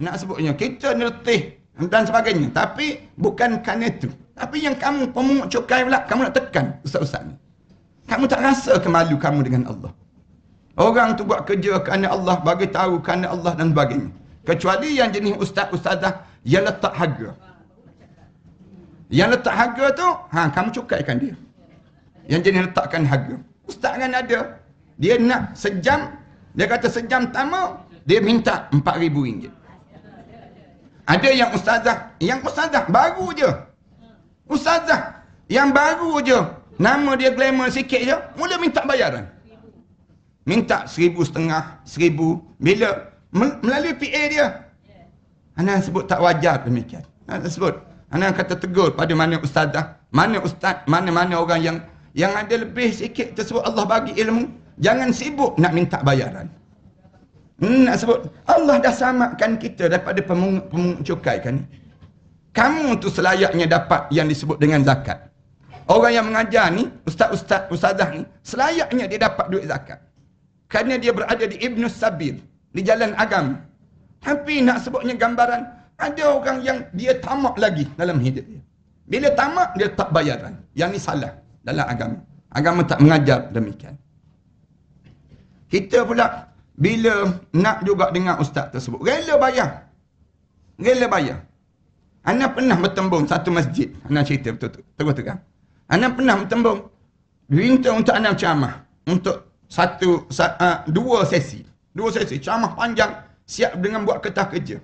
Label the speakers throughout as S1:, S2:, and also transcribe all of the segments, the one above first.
S1: nak sebutnya kita nertih dan sebagainya tapi bukan kan itu tapi yang kamu pemungut cukai pula kamu nak tekan ustaz-ustaz ni kamu tak rasa kemalu kamu dengan Allah orang tu buat kerja kerana Allah bagi tahu kerana Allah dan sebagainya kecuali yang jenis ustaz-ustazah yang letak harga yang letak harga tu ha kamu cukaikan dia yang jenis letakkan harga ustaz kan ada dia nak sejam dia kata sejam pertama dia minta RM4000 ada yang ustazah, yang ustazah baru je. Ustazah yang baru je. Nama dia glamour sikit je, mula minta bayaran. Minta seribu setengah, seribu. Bila? Melalui PA dia. Ana sebut tak wajar demikian. Ana sebut. Ana kata tegur pada mana ustazah. Mana ustaz, mana-mana orang yang yang ada lebih sikit tersebut Allah bagi ilmu. Jangan sibuk nak minta bayaran. Hmm, nak sebut Allah dah selamatkan kita daripada pemung, cukai kan kamu tu selayaknya dapat yang disebut dengan zakat orang yang mengajar ni ustaz-ustaz ustazah ni selayaknya dia dapat duit zakat kerana dia berada di Ibnu Sabir di jalan agama tapi nak sebutnya gambaran ada orang yang dia tamak lagi dalam hidup dia bila tamak dia tak bayaran yang ni salah dalam agama agama tak mengajar demikian kita pula bila nak juga dengar ustaz tersebut. Rela bayar. Rela bayar. Anak pernah bertembung satu masjid. Anak cerita betul-betul. Terus-terang. Anak pernah bertembung. Minta untuk anak ceramah. Untuk satu, sa, ah, dua sesi. Dua sesi. Ceramah panjang. Siap dengan buat ketah kerja.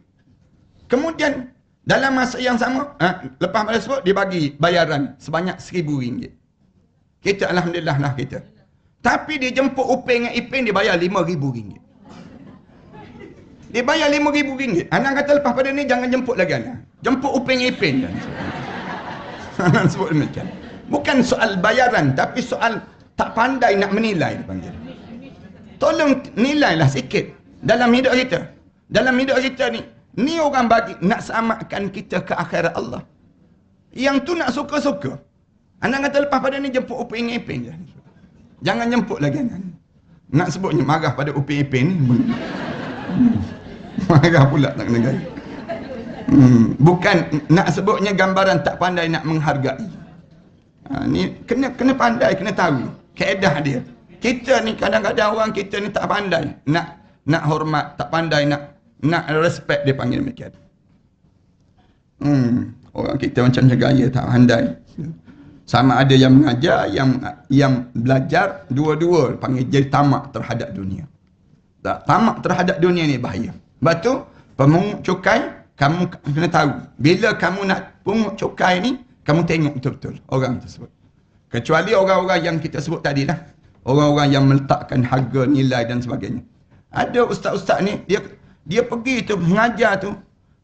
S1: Kemudian, dalam masa yang sama, ah, lepas pada sebut, dia bagi bayaran sebanyak seribu ringgit. Kita Alhamdulillah lah kita. Tapi dia jemput upeng dengan ipeng, dia bayar lima ribu ringgit. Dia bayar lima ribu ringgit. Anang kata lepas pada ni jangan jemput lagi Anang. Jemput uping ipin. Anang sebut macam. Bukan soal bayaran tapi soal tak pandai nak menilai dia panggil. Tolong nilailah sikit dalam hidup kita. Dalam hidup kita ni. Ni orang bagi nak samakan kita ke akhirat Allah. Yang tu nak suka-suka. Anang kata lepas pada ni jemput uping ipin je. Jangan jemput lagi Anang. Nak sebutnya marah pada uping ipin ni marah pula nak kena gaya. Hmm. Bukan nak sebutnya gambaran tak pandai nak menghargai. Ha, ni kena kena pandai, kena tahu. Keedah dia. Kita ni kadang-kadang orang kita ni tak pandai nak nak hormat, tak pandai nak nak respect dia panggil macam Hmm. Orang kita macam macam gaya tak pandai. Sama ada yang mengajar, yang yang belajar, dua-dua panggil jadi tamak terhadap dunia. Tak tamak terhadap dunia ni bahaya. Lepas tu, pemungut cukai, kamu kena tahu. Bila kamu nak pungut cukai ni, kamu tengok betul-betul orang tersebut. Kecuali orang-orang yang kita sebut tadi lah. Orang-orang yang meletakkan harga, nilai dan sebagainya. Ada ustaz-ustaz ni, dia dia pergi tu, mengajar tu.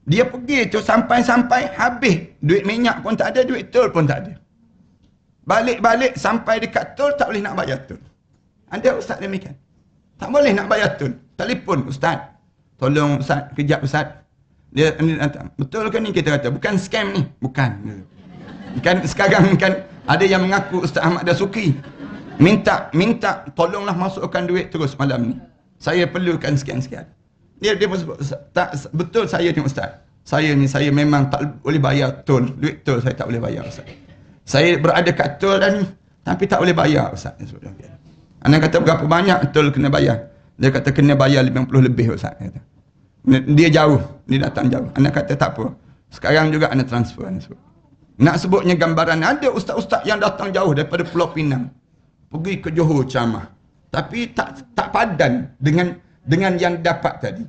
S1: Dia pergi tu sampai-sampai habis. Duit minyak pun tak ada, duit tol pun tak ada. Balik-balik sampai dekat tol, tak boleh nak bayar tol. Anda ustaz demikian. Tak boleh nak bayar tol. Telepon ustaz. Tolong Ustaz, kejap Ustaz. Dia ni datang. Betul ke ni kita kata? Bukan scam ni. Bukan. Kan sekarang kan ada yang mengaku Ustaz Ahmad Dasuki. Minta, minta tolonglah masukkan duit terus malam ni. Saya perlukan sekian-sekian. Dia, dia pun sebut, tak, betul saya ni Ustaz. Saya ni, saya memang tak boleh bayar tol. Duit tol saya tak boleh bayar Ustaz. Saya berada kat tol dan tapi tak boleh bayar Ustaz. Anak kata berapa banyak tol kena bayar. Dia kata kena bayar 50 lebih Ustaz Dia jauh, dia datang jauh. Anak kata tak apa. Sekarang juga anak transfer anak sebut. Nak sebutnya gambaran ada ustaz-ustaz yang datang jauh daripada Pulau Pinang. Pergi ke Johor Camah. Tapi tak tak padan dengan dengan yang dapat tadi.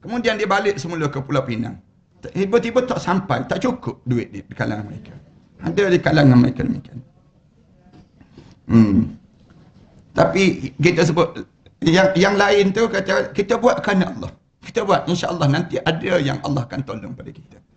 S1: Kemudian dia balik semula ke Pulau Pinang. Tiba-tiba tak sampai, tak cukup duit di, di kalangan mereka. Ada di kalangan mereka demikian. Hmm. Tapi kita sebut yang yang lain tu kata kita buat kerana Allah. Kita buat insya-Allah nanti ada yang Allah akan tolong pada kita.